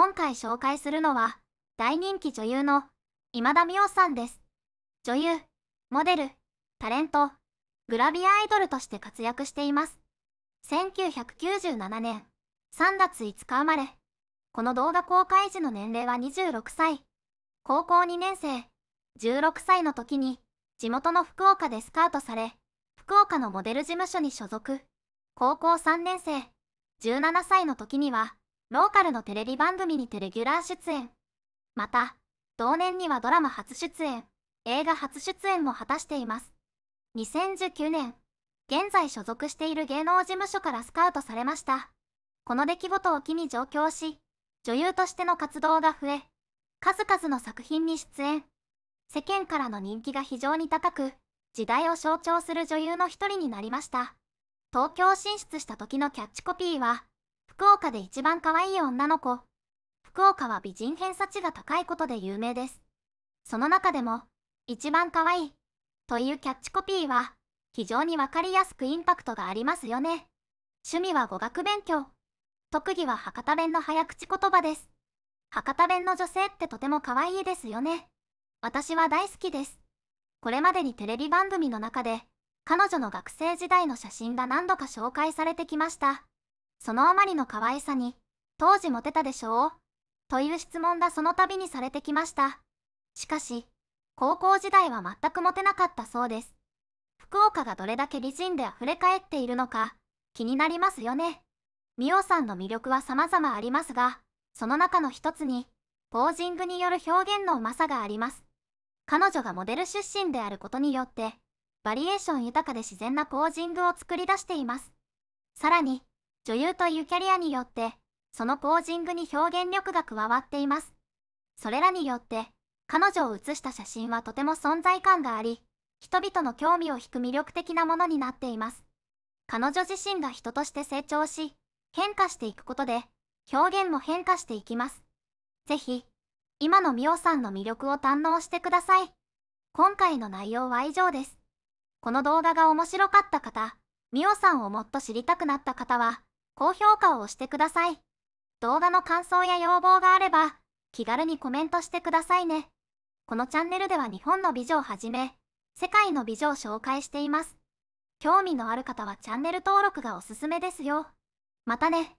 今回紹介するのは大人気女優の今田美桜さんです女優モデルタレントグラビアアイドルとして活躍しています1997年3月5日生まれこの動画公開時の年齢は26歳高校2年生16歳の時に地元の福岡でスカウトされ福岡のモデル事務所に所属高校3年生17歳の時にはローカルのテレビ番組にてレギュラー出演また同年にはドラマ初出演映画初出演も果たしています2019年現在所属している芸能事務所からスカウトされましたこの出来事を機に上京し女優としての活動が増え数々の作品に出演世間からの人気が非常に高く時代を象徴する女優の一人になりました東京進出した時のキャッチコピーは福岡で一番可愛い女の子。福岡は美人偏差値が高いことで有名です。その中でも、一番可愛いというキャッチコピーは、非常にわかりやすくインパクトがありますよね。趣味は語学勉強。特技は博多弁の早口言葉です。博多弁の女性ってとても可愛いですよね。私は大好きです。これまでにテレビ番組の中で、彼女の学生時代の写真が何度か紹介されてきました。そのあまりの可愛さに、当時モテたでしょうという質問がその度にされてきました。しかし、高校時代は全くモテなかったそうです。福岡がどれだけ美人で溢れ返っているのか、気になりますよね。美桜さんの魅力は様々ありますが、その中の一つに、ポージングによる表現のうまさがあります。彼女がモデル出身であることによって、バリエーション豊かで自然なポージングを作り出しています。さらに、女優というキャリアによって、そのポージングに表現力が加わっています。それらによって、彼女を写した写真はとても存在感があり、人々の興味を引く魅力的なものになっています。彼女自身が人として成長し、変化していくことで、表現も変化していきます。ぜひ、今の美おさんの魅力を堪能してください。今回の内容は以上です。この動画が面白かった方、みおさんをもっと知りたくなった方は、高評価を押してください。動画の感想や要望があれば、気軽にコメントしてくださいね。このチャンネルでは日本の美女をはじめ、世界の美女を紹介しています。興味のある方はチャンネル登録がおすすめですよ。またね。